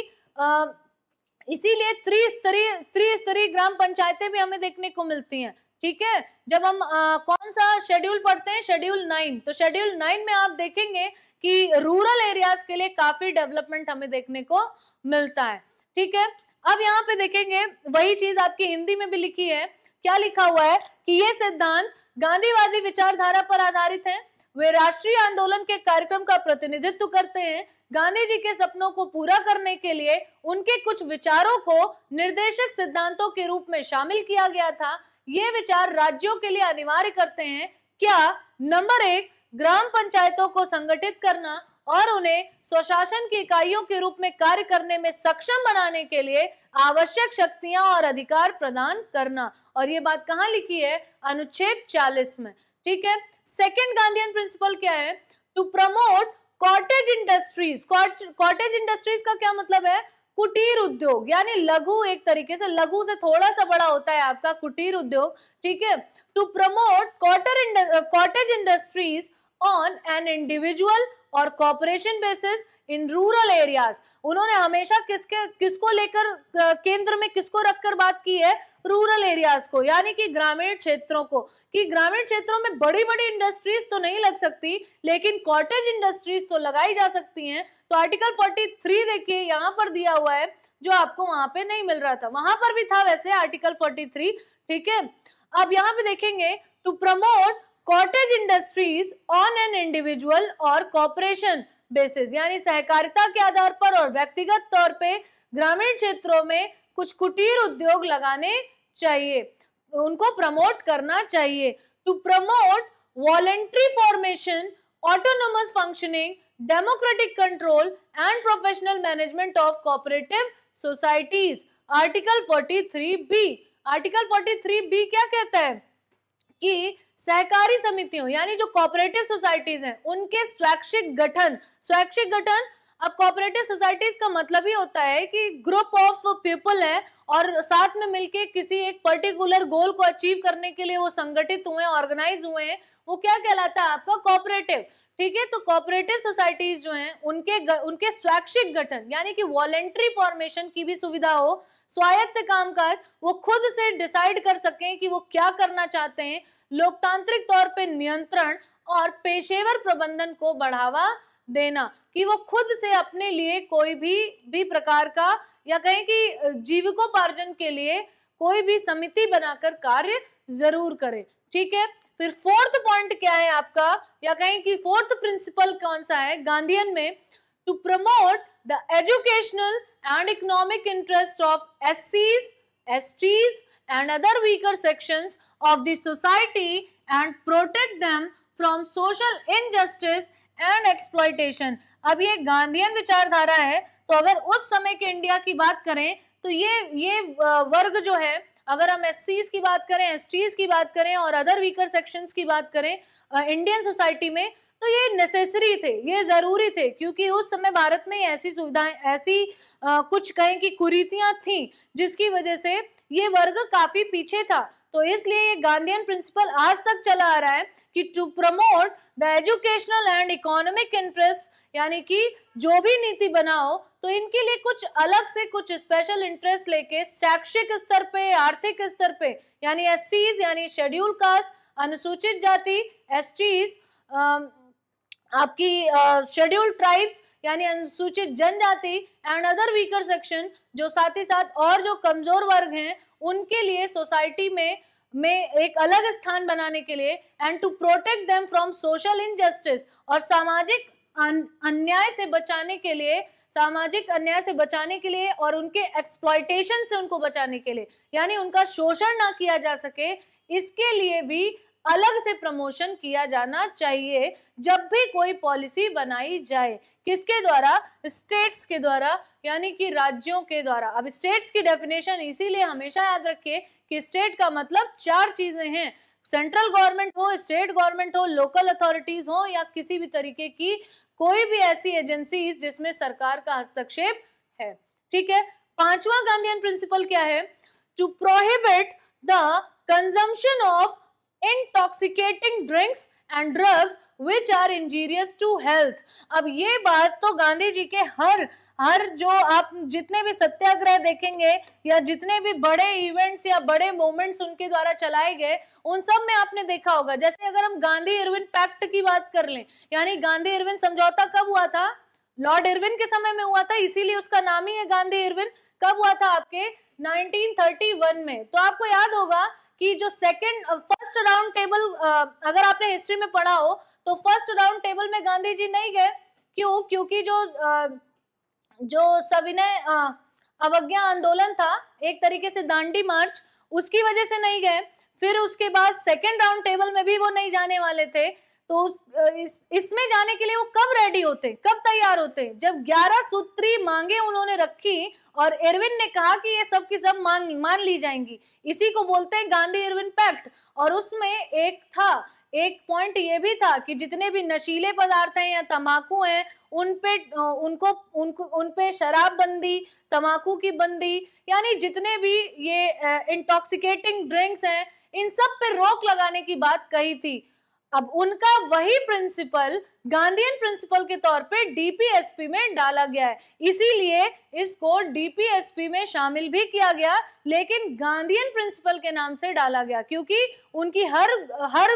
इसीलिए त्रिस्तरीय त्रिस्तरीय ग्राम पंचायतें भी हमें देखने को मिलती हैं ठीक है जब हम आ, कौन सा शेड्यूल पढ़ते हैं शेड्यूल नाइन तो शेड्यूल नाइन में आप देखेंगे कि रूरल एरियाज के लिए काफी डेवलपमेंट हमें देखने को मिलता है ठीक है अब यहाँ पे देखेंगे वही चीज आपकी हिंदी में भी लिखी है क्या लिखा हुआ है कि ये सिद्धांत गांधीवादी विचारधारा पर आधारित है वे राष्ट्रीय आंदोलन के कार्यक्रम का प्रतिनिधित्व करते हैं गांधी जी के सपनों को पूरा करने के लिए उनके कुछ विचारों को निर्देशक सिद्धांतों के रूप में शामिल किया गया था ये विचार राज्यों के लिए अनिवार्य करते हैं क्या नंबर एक ग्राम पंचायतों को संगठित करना और उन्हें स्वशासन की इकाइयों के रूप में कार्य करने में सक्षम बनाने के लिए आवश्यक शक्तियां और अधिकार प्रदान करना और ये बात कहाँ लिखी है अनुच्छेद 40 में ठीक है सेकेंड गांधीयन प्रिंसिपल क्या है to promote cottage industries cottage industries का क्या मतलब है कुटीर उद्योग यानी लघु एक तरीके से लघु से थोड़ा सा बड़ा होता है आपका कुटीर उद्योग ठीक है to promote cotter cottage industries on an individual और cooperation basis in rural areas उन्होंने हमेशा किसके किसको लेकर केंद्र में किसको रखकर बात की है रूरल एरियाज को यानी कि ग्रामीण क्षेत्रों को कि ग्रामीण क्षेत्रों में बड़ी बड़ी इंडस्ट्रीज तो नहीं लग सकती लेकिन कॉटेज इंडस्ट्रीज तो लगाई जा सकती हैं तो आर्टिकल 43 देखिए यहाँ पर दिया हुआ है जो आपको वहां पे नहीं मिल रहा था वहां पर भी था वैसे आर्टिकल 43 ठीक है अब यहाँ पे देखेंगे to promote cottage industries on an individual और कॉपरेशन बेसिस यानी सहकारिता के आधार पर और व्यक्तिगत तौर पे ग्रामीण क्षेत्रों में कुछ कुटीर उद्योग लगाने चाहिए उनको प्रमोट करना चाहिए to promote voluntary formation autonomous functioning democratic control and professional management of cooperative societies article 43 B article 43 B क्या कहता है कि सहकारी समितियों यानी जो कॉपरेटिव सोसाइटीज हैं उनके स्वैच्छिक गठन स्वैच्छिक गठन अब कॉपरेटिव सोसाइटीज का मतलब ही होता है कि ग्रुप ऑफ पीपल है और साथ में मिलके किसी एक पर्टिकुलर गोल को अचीव करने के लिए वो संगठित हुए हैं ऑर्गेनाइज हुए हैं वो क्या कहलाता है आपका कॉपरेटिव ठीक है तो कॉपरेटिव सोसाइटीज जो हैं उनके उनके स्वैच्छिक गठन यानी कि वॉलेंट्री फॉर्मेशन की भी सुविधा हो स्वायत्त कामकाज वो खुद से डिसाइड कर सकें कि वो क्या करना चाहते हैं लोकतांत्रिक तौर पे नियंत्रण और पेशेवर प्रबंधन को बढ़ावा देना कि वो खुद से अपने लिए कोई भी भी प्रकार का या कहें कि जीविकोपार्जन के लिए कोई भी समिति बनाकर कार्य जरूर करे ठीक है फिर फोर्थ पॉइंट क्या है आपका या कहें कि फोर्थ प्रिंसिपल कौन सा है गांधीयन में to promote the educational and economic interest of SCs, STs and other weaker sections of the society and protect them from social injustice and exploitation. अब ये गांधीयन विचारधारा है तो अगर उस समय के इंडिया की बात करें तो ये ये वर्ग जो है अगर हम एस की बात करें एस की बात करें और अदर वीकर सेक्शंस की बात करें इंडियन सोसाइटी में तो ये नेसेसरी थे ये ज़रूरी थे क्योंकि उस समय भारत में ऐसी सुविधाएं ऐसी आ, कुछ कहें कि कुरीतियां थी जिसकी वजह से ये वर्ग काफ़ी पीछे था तो इसलिए ये गांधीयन प्रिंसिपल आज तक चला आ रहा है कि to promote the educational and economic interest यानी कि जो भी नीति बनाओ तो इनके लिए कुछ अलग से कुछ स्पेशल इंटरेस्ट लेके शैक्षिक स्तर पे आर्थिक स्तर पे यानी एस यानी शेड्यूल कास्ट अनुसूचित जाति एस आपकी शेड्यूल्ड ट्राइब्स यानी अनुसूचित जनजाति एंड अदर वीकर सेक्शन जो साथ ही साथ और जो कमजोर वर्ग हैं उनके लिए सोसाइटी में में एक अलग स्थान बनाने के लिए and to protect them from social injustice और सामाजिक अन्याय से बचाने के लिए सामाजिक अन्याय से बचाने के लिए और उनके एक्सप्लॉयटेशन से उनको बचाने के लिए यानी उनका शोषण ना किया जा सके इसके लिए भी अलग से प्रमोशन किया जाना चाहिए जब भी कोई पॉलिसी बनाई जाए किसके द्वारा स्टेट्स के द्वारा यानी कि राज्यों के द्वारा अब स्टेट्स की डेफिनेशन इसीलिए हमेशा याद रखिए कि स्टेट का मतलब चार चीजें हैं सेंट्रल गवर्नमेंट हो स्टेट गवर्नमेंट हो लोकल अथॉरिटीज हो या किसी भी तरीके की कोई भी ऐसी एजेंसी जिसमें सरकार का हस्तक्षेप है ठीक है पांचवा गांधीयन प्रिंसिपल क्या है to prohibit the consumption of intoxicating drinks and drugs which are injurious to health अब ये बात तो गांधी जी के हर हर जो आप जितने भी सत्याग्रह देखेंगे या जितने भी बड़े इवेंट्स या बड़े मोमेंट्स उनके द्वारा चलाए गए उन सब में आपने देखा होगा जैसे अगर हम गांधी इरविन पैक्ट की बात कर लें यानी गांधी इरविन समझौता कब हुआ था लॉर्ड इरविन के समय में हुआ था इसीलिए उसका नाम ही है गांधी इरविन कब हुआ था आपके 1931 में तो आपको याद होगा कि जो सेकंड फर्स्ट राउंड टेबल अगर आपने हिस्ट्री में पढ़ा हो तो फर्स्ट राउंड टेबल में गांधी जी नहीं गए क्यों क्योंकि जो uh, जो सविनय uh, अवज्ञा आंदोलन था एक तरीके से दांडी मार्च उसकी वजह से नहीं गए फिर उसके बाद सेकंड राउंड टेबल में भी वो नहीं जाने वाले थे तो इस इसमें जाने के लिए वो कब रेडी होते कब तैयार होते जब 11 सूत्री मांगे उन्होंने रखी और इरविन ने कहा कि ये सब की सब मांग मान ली जाएंगी इसी को बोलते हैं गांधी इरविन पैक्ट और उसमें एक था एक पॉइंट ये भी था कि जितने भी नशीले पदार्थ हैं या तमाकू हैं उन पे उनको उनको उन पे शराब बंदी तमाकू की बंदी यानी जितने भी ये इंटॉक्सिकेटिंग ड्रिंक्स हैं इन सब पे रोक लगाने की बात कही थी अब उनका वही प्रिंसिपल गांधीयन प्रिंसिपल के तौर पे डीपीएसपी में डाला गया है इसीलिए इसको डीपीएसपी में शामिल भी किया गया लेकिन गांधीयन प्रिंसिपल के नाम से डाला गया क्योंकि उनकी हर हर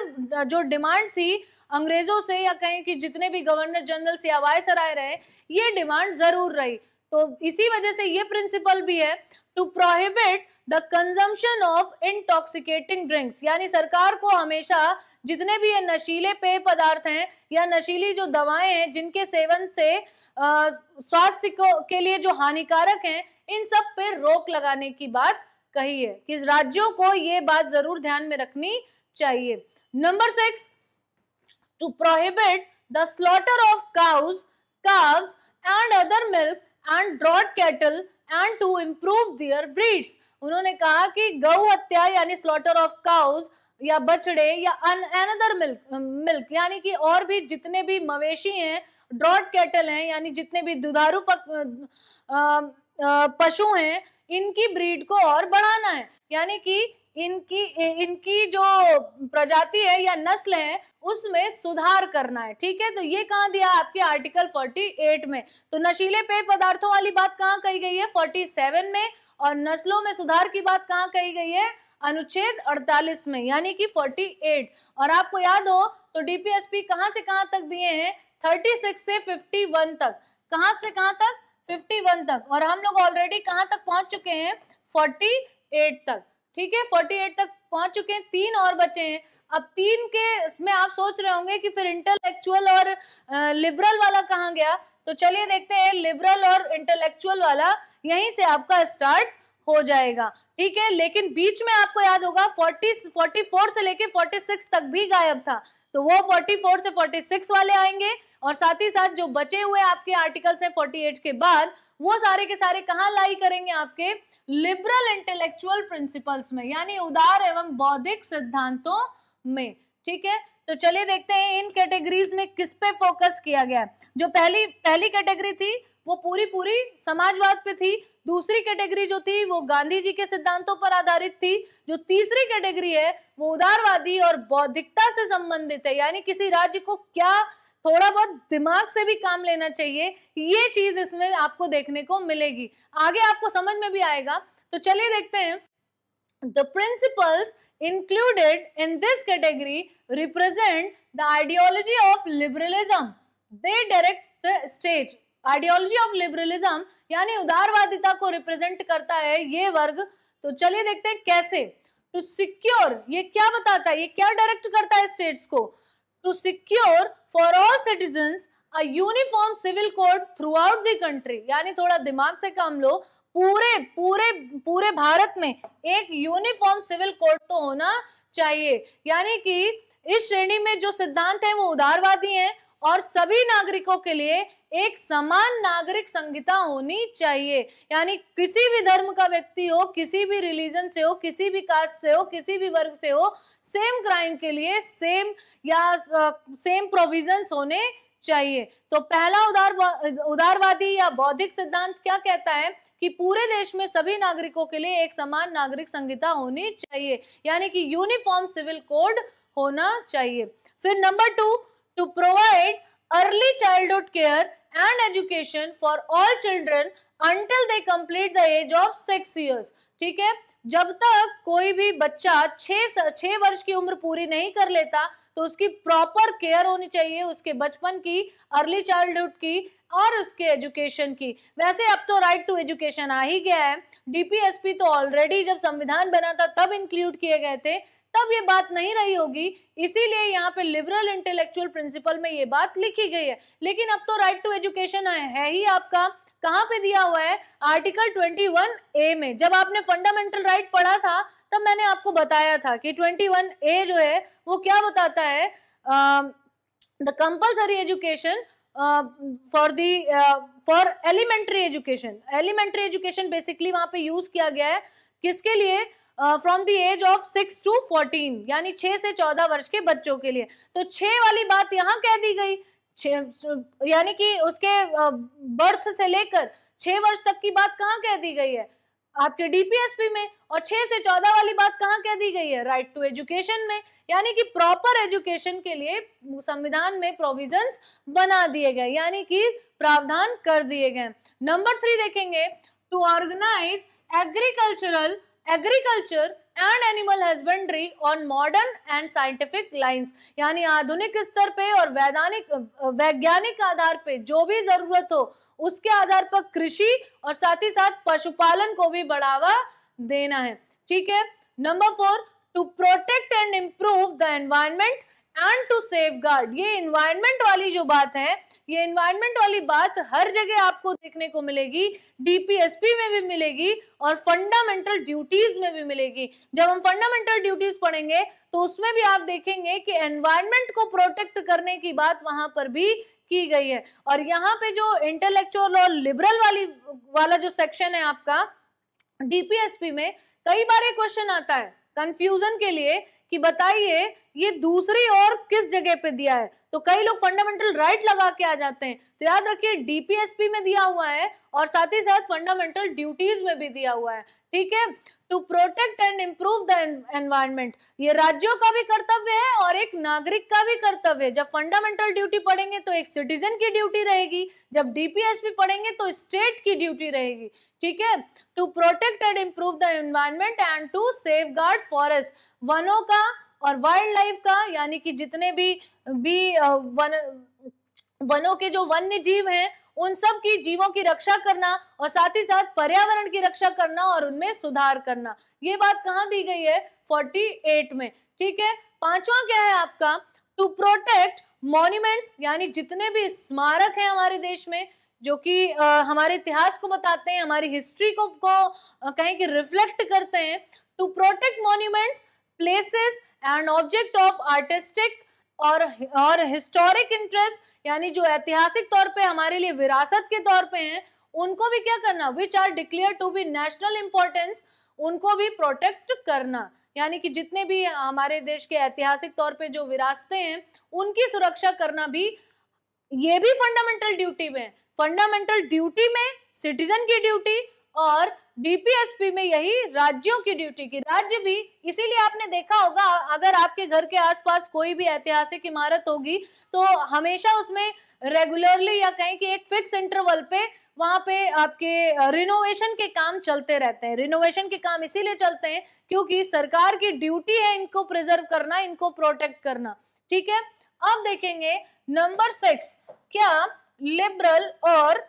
जो डिमांड थी अंग्रेजों से या कहें कि जितने भी गवर्नर जनरल से वायसर सराय रहे ये डिमांड जरूर रही तो इसी वजह से ये प्रिंसिपल भी है to prohibit the consumption of intoxicating drinks यानी सरकार को हमेशा जितने भी ये नशीले पेय पदार्थ हैं या नशीली जो दवाएं हैं जिनके सेवन से स्वास्थ्य को के लिए जो हानिकारक हैं इन सब पे रोक लगाने की बात कही है कि राज्यों को ये बात जरूर ध्यान में रखनी चाहिए number six to prohibit the slaughter of cows calves and other milk and draught cattle and to improve their breeds उन्होंने कहा कि गौ हत्या यानी स्लॉटर ऑफ काउज या बछड़े या अनदर मिल्क मिल्क यानी कि और भी जितने भी मवेशी हैं ड्रॉट कैटल हैं यानी जितने भी दुधारू पशु हैं इनकी ब्रीड को और बढ़ाना है यानी कि इनकी इनकी जो प्रजाति है या नस्ल है उसमें सुधार करना है ठीक है तो ये कहाँ दिया आपके आर्टिकल 48 में तो नशीले पेय पदार्थों वाली बात कहाँ कही गई है 47 में और नस्लों में सुधार की बात कहाँ कही गई है अनुच्छेद 48 में यानी कि 48 और आपको याद हो तो डीपीएसपी कहां से कहां तक दिए हैं 36 से 51 तक कहां से कहां तक 51 तक और हम लोग ऑलरेडी कहां तक पहुंच चुके हैं 48 तक ठीक है 48 तक पहुंच चुके हैं तीन और बचे हैं अब तीन के इसमें आप सोच रहे होंगे कि फिर इंटेलेक्चुअल और लिबरल वाला कहाँ गया तो चलिए देखते हैं लिबरल और इंटेलेक्चुअल वाला यहीं से आपका स्टार्ट हो जाएगा ठीक है लेकिन बीच में आपको याद होगा 40 44 से लेके 46 तक भी गायब था तो वो 44 से 46 वाले आएंगे और साथ ही साथ जो बचे हुए आपके आर्टिकल्स हैं 48 के बाद वो सारे के सारे कहाँ लाई करेंगे आपके लिबरल इंटेलेक्चुअल प्रिंसिपल्स में यानी उदार एवं बौद्धिक सिद्धांतों में ठीक है तो चलिए देखते हैं इन कैटेगरीज में किस पे फोकस किया गया जो पहली पहली कैटेगरी थी वो पूरी पूरी समाजवाद पे थी दूसरी कैटेगरी जो थी वो गांधी जी के सिद्धांतों पर आधारित थी जो तीसरी कैटेगरी है वो उदारवादी और बौद्धिकता से संबंधित है यानी किसी राज्य को क्या थोड़ा बहुत दिमाग से भी काम लेना चाहिए ये चीज इसमें आपको देखने को मिलेगी आगे आपको समझ में भी आएगा तो चलिए देखते हैं the principles included in this category represent the ideology of liberalism they direct the stage. Ideology of liberalism यानी उदारवादिता को रिप्रेजेंट करता है ये वर्ग तो चलिए देखते हैं कैसे टू सिक्योर ये क्या बताता है ये क्या डायरेक्ट करता है स्टेट्स को to secure for all citizen a uniform civil code throughout country यानी थोड़ा दिमाग से काम लो पूरे पूरे पूरे भारत में एक यूनिफॉर्म सिविल कोड तो होना चाहिए यानी कि इस श्रेणी में जो सिद्धांत है वो उदारवादी हैं और सभी नागरिकों के लिए एक समान नागरिक संहिता होनी चाहिए यानी किसी भी धर्म का व्यक्ति हो किसी भी रिलीजन से हो किसी भी कास्ट से हो किसी भी वर्ग से हो सेम क्राइम के लिए सेम या सेम प्रोविजंस होने चाहिए तो पहला उदार उदारवादी या बौद्धिक सिद्धांत क्या कहता है कि पूरे देश में सभी नागरिकों के लिए एक समान नागरिक संहिता होनी चाहिए यानी कि यूनिफॉर्म सिविल कोड होना चाहिए फिर number two to provide early childhood care and education for all children until they complete the age of six years ठीक है जब तक कोई भी बच्चा छः वर्ष की उम्र पूरी नहीं कर लेता तो उसकी प्रॉपर केयर होनी चाहिए उसके बचपन की अर्ली चाइल्डहुड की और उसके एजुकेशन की वैसे अब तो राइट टू एजुकेशन आ ही गया है डीपीएसपी तो ऑलरेडी जब संविधान बना था तब इंक्लूड किए गए थे तब ये बात नहीं रही होगी इसीलिए यहाँ पे लिबरल इंटेलेक्चुअल प्रिंसिपल में ये बात लिखी गई है लेकिन अब तो राइट टू एजुकेशन है ही आपका कहाँ पे दिया हुआ है आर्टिकल 21 ए में जब आपने फंडामेंटल राइट पढ़ा था तब मैंने आपको बताया था कि 21 ए जो है वो क्या बताता है the compulsory education for the for elementary education elementary education basically वहां पे यूज किया गया है किसके लिए from the age of six to fourteen यानी छह से चौदह वर्ष के बच्चों के लिए तो छह वाली बात यहाँ कह दी गई यानी कि उसके बर्थ से लेकर छह वर्ष तक की बात कहाँ कह दी गई है आपके डीपीएसपी में और छह से चौदह वाली बात कहाँ कह दी गई है राइट टू एजुकेशन में यानी कि प्रॉपर एजुकेशन के लिए संविधान में प्रोविजन बना दिए गए यानी कि प्रावधान कर दिए गए नंबर थ्री देखेंगे to organize agricultural agriculture and animal husbandry on modern and scientific lines यानी आधुनिक स्तर पे और वैधानिक वैज्ञानिक आधार पे जो भी जरूरत हो उसके आधार पर कृषि और साथ ही साथ पशुपालन को भी बढ़ावा देना है ठीक है number four to protect and improve the environment and to safeguard ये इन्वायरमेंट वाली जो बात है ये इन्वायरमेंट वाली बात हर जगह आपको देखने को मिलेगी डीपीएसपी में भी मिलेगी और फंडामेंटल ड्यूटीज में भी मिलेगी जब हम फंडामेंटल ड्यूटीज पढ़ेंगे तो उसमें भी आप देखेंगे कि एनवायरमेंट को प्रोटेक्ट करने की बात वहां पर भी की गई है और यहाँ पे जो इंटेलेक्चुअल और लिबरल वाली वाला जो सेक्शन है आपका डीपीएसपी में कई बार ये क्वेश्चन आता है कंफ्यूजन के लिए कि बताइए ये दूसरी और किस जगह पे दिया है तो कई लोग फंडामेंटल राइट लगा के आ जाते हैं तो याद रखिए डीपीएसपी में दिया हुआ है और साथ ही साथ फंडामेंटल ड्यूटीज में भी दिया हुआ है ठीक है to protect and improve the environment ये राज्यों का भी कर्तव्य है और एक नागरिक का भी कर्तव्य है जब फंडामेंटल ड्यूटी पढ़ेंगे तो एक सिटीजन की ड्यूटी रहेगी जब डीपीएसपी पढ़ेंगे तो स्टेट की ड्यूटी रहेगी ठीक है to protect and improve the environment and to safeguard forest वनों का और वाइल्ड लाइफ का यानी कि जितने भी भी वन वनों के जो वन्य जीव हैं उन सब की जीवों की रक्षा करना और साथ ही साथ पर्यावरण की रक्षा करना और उनमें सुधार करना ये बात कहाँ दी गई है फोर्टी एट में ठीक है पांचवा क्या है आपका टू प्रोटेक्ट मॉन्यूमेंट्स यानी जितने भी स्मारक हैं हमारे देश में जो कि हमारे इतिहास को बताते हैं हमारी हिस्ट्री को, को कहें कि रिफ्लेक्ट करते हैं to protect monuments places and object of artistic और और हिस्टोरिक इंटरेस्ट यानी जो ऐतिहासिक तौर पे हमारे लिए विरासत के तौर पे हैं उनको भी क्या करना which are declared to be national importance उनको भी प्रोटेक्ट करना यानी कि जितने भी हमारे देश के ऐतिहासिक तौर पे जो विरासतें हैं उनकी सुरक्षा करना भी ये भी फंडामेंटल ड्यूटी में फंडामेंटल ड्यूटी में सिटीजन की ड्यूटी और डीपीएसपी में यही राज्यों की ड्यूटी की राज्य भी इसीलिए आपने देखा होगा अगर आपके घर के आसपास कोई भी ऐतिहासिक इमारत होगी तो हमेशा उसमें रेगुलरली या कहें कि एक फिक्स इंटरवल पे वहां पे आपके रिनोवेशन के काम चलते रहते हैं रिनोवेशन के काम इसीलिए चलते हैं क्योंकि सरकार की ड्यूटी है इनको प्रिजर्व करना इनको प्रोटेक्ट करना ठीक है अब देखेंगे नंबर सिक्स क्या लिबरल और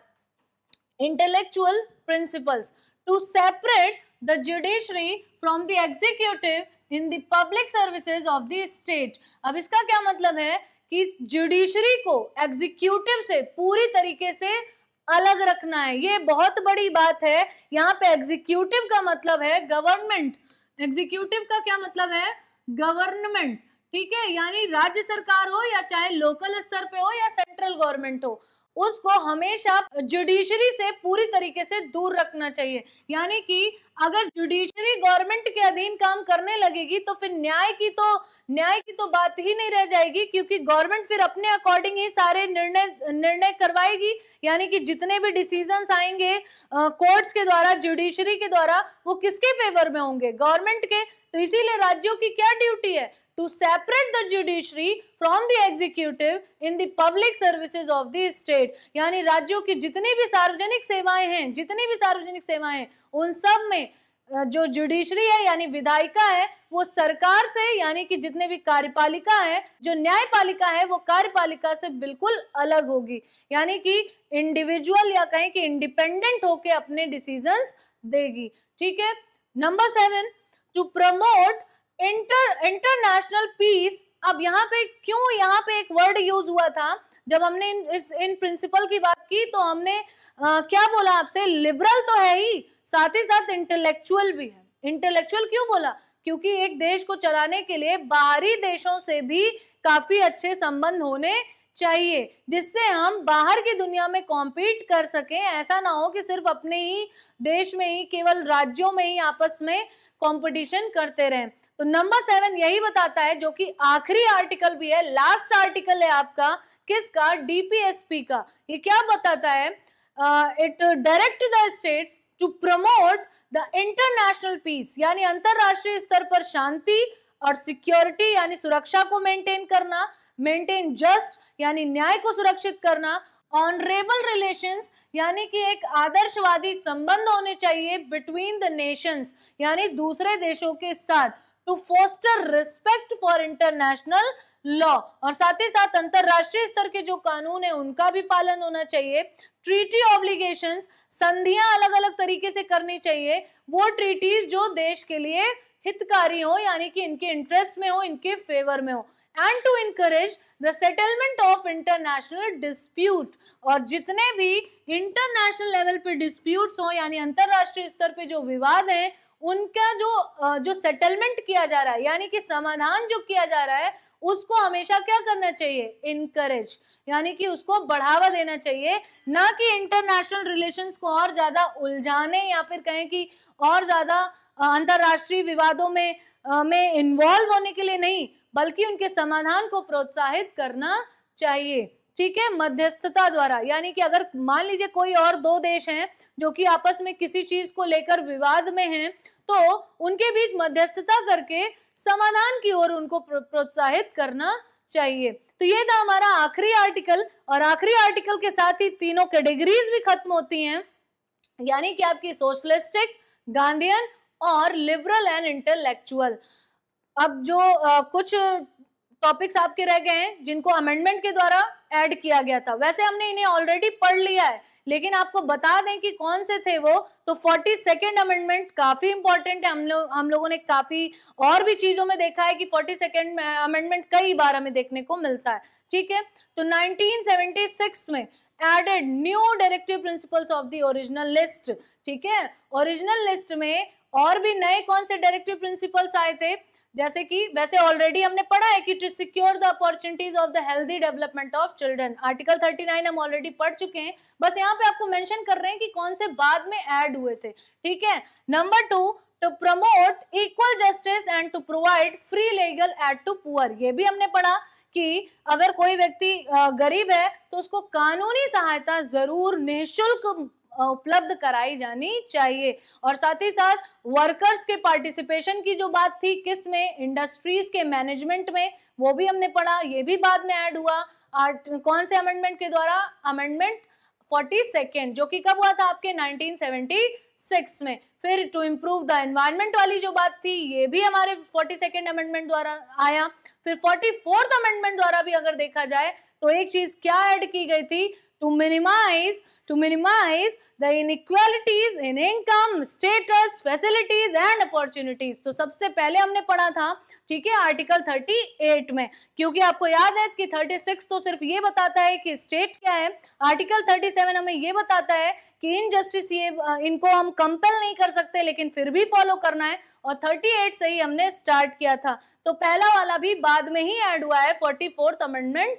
intellectual principles to separate the judiciary from the executive in the public services of the state. अब इसका क्या मतलब है कि जुडिशरी को एग्जीक्यूटिव से पूरी तरीके से अलग रखना है ये बहुत बड़ी बात है यहाँ पे एग्जीक्यूटिव का मतलब है गवर्नमेंट एग्जीक्यूटिव का क्या मतलब है गवर्नमेंट ठीक है यानी राज्य सरकार हो या चाहे लोकल स्तर पे हो या सेंट्रल गवर्नमेंट हो उसको हमेशा जुडिशरी से पूरी तरीके से दूर रखना चाहिए यानी कि अगर जुडिशरी गवर्नमेंट के अधीन काम करने लगेगी तो फिर न्याय की तो न्याय की तो बात ही नहीं रह जाएगी क्योंकि गवर्नमेंट फिर अपने अकॉर्डिंग ही सारे निर्णय निर्णय करवाएगी यानी कि जितने भी डिसीजंस आएंगे कोर्ट्स के द्वारा जुडिशरी के द्वारा वो किसके फेवर में होंगे गवर्नमेंट के तो इसीलिए राज्यों की क्या ड्यूटी है to separate the judiciary from the executive in the public services of the state yani rajyon ki jitni bhi sarvajanik सेवाएं hain jitni bhi sarvajanik सेवाएं hain un sab mein जो जुडिशरी है यानी विधायिका है वो सरकार से यानी कि जितने भी कार्यपालिका है जो न्यायपालिका है वो कार्यपालिका से बिल्कुल अलग होगी यानी कि इंडिविजुअल या कहें कि इंडिपेंडेंट होके अपने डिसीजंस देगी ठीक है number seven to promote inter international peace अब यहाँ पे क्यों यहाँ पे एक वर्ड यूज हुआ था जब हमने इन इस इन प्रिंसिपल की बात की तो हमने आ, क्या बोला आपसे लिबरल तो है ही साथ ही साथ इंटेलेक्चुअल भी है इंटेलेक्चुअल क्यों बोला क्योंकि एक देश को चलाने के लिए बाहरी देशों से भी काफी अच्छे संबंध होने चाहिए जिससे हम बाहर की दुनिया में कॉम्पीट कर सकें ऐसा ना हो कि सिर्फ अपने ही देश में ही केवल राज्यों में ही आपस में कॉम्पिटिशन करते रहें तो नंबर सेवन यही बताता है जो कि आखिरी आर्टिकल भी है लास्ट आर्टिकल है आपका किसका डीपीएसपी का ये क्या बताता है it direct the states to promote the international peace यानी अंतरराष्ट्रीय स्तर पर शांति और सिक्योरिटी यानी सुरक्षा को मेंटेन करना मेंटेन जस्ट यानी न्याय को सुरक्षित करना ऑनरेबल रिलेशन यानी कि एक आदर्शवादी संबंध होने चाहिए बिटवीन द नेशंस यानी दूसरे देशों के साथ to foster respect for international law और साथ ही साथ अंतरराष्ट्रीय स्तर के जो कानून है उनका भी पालन होना चाहिए ट्रीटी ऑब्लिगेशन संधियां अलग अलग तरीके से करनी चाहिए वो ट्रीटीज जो देश के लिए हितकारी हो यानी कि इनके इंटरेस्ट में हो इनके फेवर में हो and to encourage the settlement of international dispute और जितने भी इंटरनेशनल लेवल पे डिस्प्यूट्स हो यानी अंतरराष्ट्रीय स्तर पे जो विवाद है उनका जो जो सेटलमेंट किया जा रहा है यानी कि समाधान जो किया जा रहा है उसको हमेशा क्या करना चाहिए इनकरेज यानी कि उसको बढ़ावा देना चाहिए ना कि इंटरनेशनल रिलेशंस को और ज्यादा उलझाने या फिर कहें कि और ज्यादा अंतर्राष्ट्रीय विवादों में आ, में इन्वॉल्व होने के लिए नहीं बल्कि उनके समाधान को प्रोत्साहित करना चाहिए ठीक है मध्यस्थता द्वारा यानी कि अगर मान लीजिए कोई और दो देश हैं जो कि आपस में किसी चीज को लेकर विवाद में हैं तो उनके बीच मध्यस्थता करके समाधान की ओर उनको प्रोत्साहित करना चाहिए तो ये था हमारा आखिरी आर्टिकल और आखिरी आर्टिकल के साथ ही तीनों कैटेगरीज भी खत्म होती हैं यानी कि आपकी सोशलिस्टिक गांधीयन और लिबरल एंड इंटेलेक्चुअल अब जो आ, कुछ टॉपिक्स आपके रह गए हैं जिनको अमेंडमेंट के द्वारा ऐड किया गया था वैसे हमने इन्हें ऑलरेडी पढ़ लिया है लेकिन आपको बता दें कि कौन से थे वो तो फोर्टी सेकेंड अमेंडमेंट काफी इंपॉर्टेंट है हम लोग हम लोगों ने काफी और भी चीजों में देखा है कि फोर्टी सेकेंड अमेंडमेंट कई बार हमें देखने को मिलता है ठीक है तो 1976 में added new directive principles of the original list ठीक है ओरिजिनल लिस्ट में और भी नए कौन से डायरेक्टिव प्रिंसिपल्स आए थे जैसे कि वैसे ऑलरेडी हमने पढ़ा है कि to secure the opportunities of the healthy development of children article 39 हम ऑलरेडी पढ़ चुके हैं बस यहाँ पे आपको मेंशन कर रहे हैं कि कौन से बाद में ऐड हुए थे ठीक है number two to promote equal justice and to provide free legal aid to poor ये भी हमने पढ़ा कि अगर कोई व्यक्ति गरीब है तो उसको कानूनी सहायता जरूर निःशुल्क उपलब्ध कराई जानी चाहिए और साथ ही साथ वर्कर्स के पार्टिसिपेशन की जो बात थी किस में इंडस्ट्रीज के मैनेजमेंट में वो भी हमने पढ़ा ये भी बाद में ऐड हुआ आर्ट कौन से अमेंडमेंट के द्वारा अमेंडमेंट फोर्टी सेकेंड जो कि कब हुआ था आपके 1976 में फिर टू इम्प्रूव द एनवायरमेंट वाली जो बात थी ये भी हमारे फोर्टी सेकेंड अमेंडमेंट द्वारा आया फिर फोर्टी फोर्थ अमेंडमेंट द्वारा भी अगर देखा जाए तो एक चीज क्या ऐड की गई थी to minimize to minimize the inequalities in income, status, facilities and opportunities. so, sabse pehle humne padha tha ठीक है आर्टिकल 38 में क्योंकि आपको याद है कि 36 तो सिर्फ ये बताता है कि स्टेट क्या है आर्टिकल 37 हमें ये बताता है कि इनजस्टिस ये इनको हम कंपेल नहीं कर सकते लेकिन फिर भी फॉलो करना है और 38 से ही हमने स्टार्ट किया था तो पहला वाला भी बाद में ही ऐड हुआ है फोर्टी अमेंडमेंट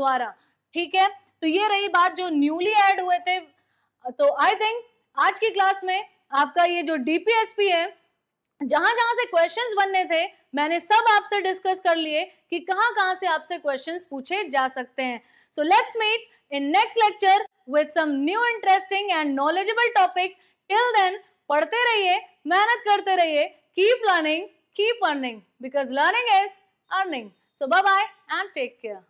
द्वारा ठीक है तो ये रही बात जो न्यूली एड हुए थे तो आई थिंक आज की क्लास में आपका ये जो डीपीएसपी है जहां जहां से क्वेश्चंस बनने थे मैंने सब आपसे डिस्कस कर लिए कि कहां कहां से आपसे क्वेश्चंस पूछे जा सकते हैं so let's meet in next lecture with some new interesting and knowledgeable topic till then पढ़ते रहिए मेहनत करते रहिए keep learning keep earning because learning is earning so bye and take care